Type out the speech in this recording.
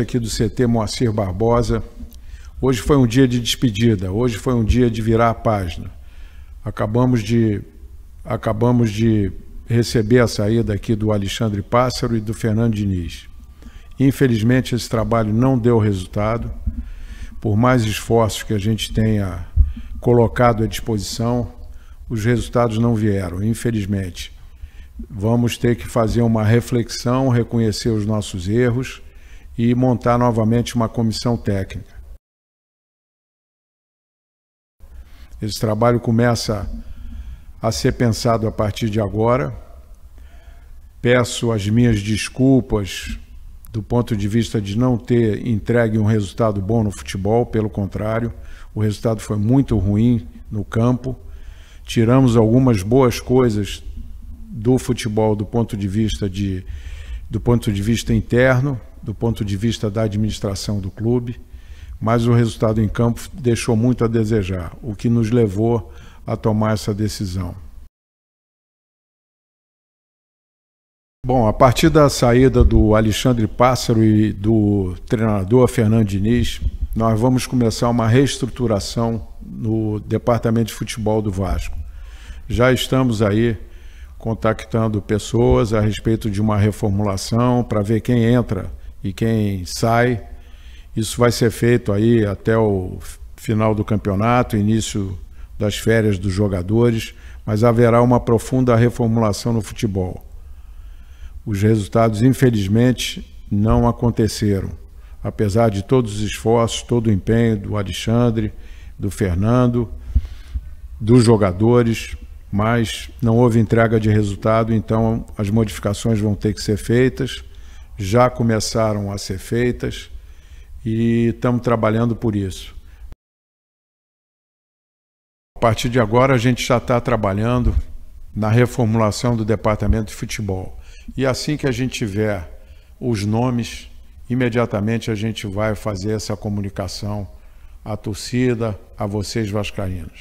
aqui do CT Moacir Barbosa. Hoje foi um dia de despedida, hoje foi um dia de virar a página. Acabamos de acabamos de receber a saída aqui do Alexandre Pássaro e do Fernando Diniz. Infelizmente esse trabalho não deu resultado. Por mais esforços que a gente tenha colocado à disposição, os resultados não vieram, infelizmente. Vamos ter que fazer uma reflexão, reconhecer os nossos erros e montar novamente uma comissão técnica. Esse trabalho começa a ser pensado a partir de agora. Peço as minhas desculpas do ponto de vista de não ter entregue um resultado bom no futebol, pelo contrário, o resultado foi muito ruim no campo. Tiramos algumas boas coisas do futebol do ponto de vista de do ponto de vista interno, do ponto de vista da administração do clube, mas o resultado em campo deixou muito a desejar, o que nos levou a tomar essa decisão. Bom, a partir da saída do Alexandre Pássaro e do treinador Fernando Diniz, nós vamos começar uma reestruturação no departamento de futebol do Vasco. Já estamos aí contactando pessoas a respeito de uma reformulação para ver quem entra e quem sai. Isso vai ser feito aí até o final do campeonato, início das férias dos jogadores, mas haverá uma profunda reformulação no futebol. Os resultados, infelizmente, não aconteceram, apesar de todos os esforços, todo o empenho do Alexandre, do Fernando, dos jogadores, mas não houve entrega de resultado, então as modificações vão ter que ser feitas já começaram a ser feitas e estamos trabalhando por isso. A partir de agora, a gente já está trabalhando na reformulação do departamento de futebol. E assim que a gente tiver os nomes, imediatamente a gente vai fazer essa comunicação à torcida, a vocês vascaínos.